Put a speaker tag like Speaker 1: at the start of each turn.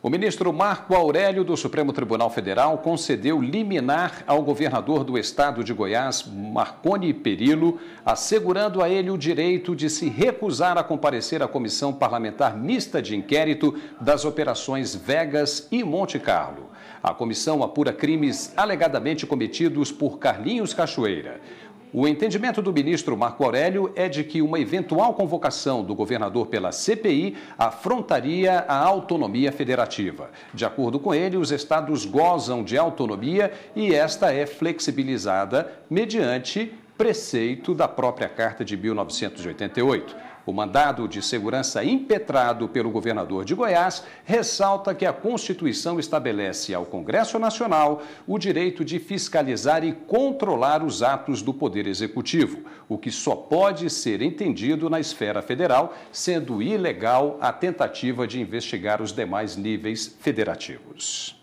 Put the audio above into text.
Speaker 1: O ministro Marco Aurélio do Supremo Tribunal Federal concedeu liminar ao governador do estado de Goiás, Marconi Perillo, assegurando a ele o direito de se recusar a comparecer à comissão parlamentar mista de inquérito das operações Vegas e Monte Carlo. A comissão apura crimes alegadamente cometidos por Carlinhos Cachoeira. O entendimento do ministro Marco Aurélio é de que uma eventual convocação do governador pela CPI afrontaria a autonomia federativa. De acordo com ele, os estados gozam de autonomia e esta é flexibilizada mediante preceito da própria Carta de 1988. O mandado de segurança impetrado pelo governador de Goiás ressalta que a Constituição estabelece ao Congresso Nacional o direito de fiscalizar e controlar os atos do Poder Executivo, o que só pode ser entendido na esfera federal, sendo ilegal a tentativa de investigar os demais níveis federativos.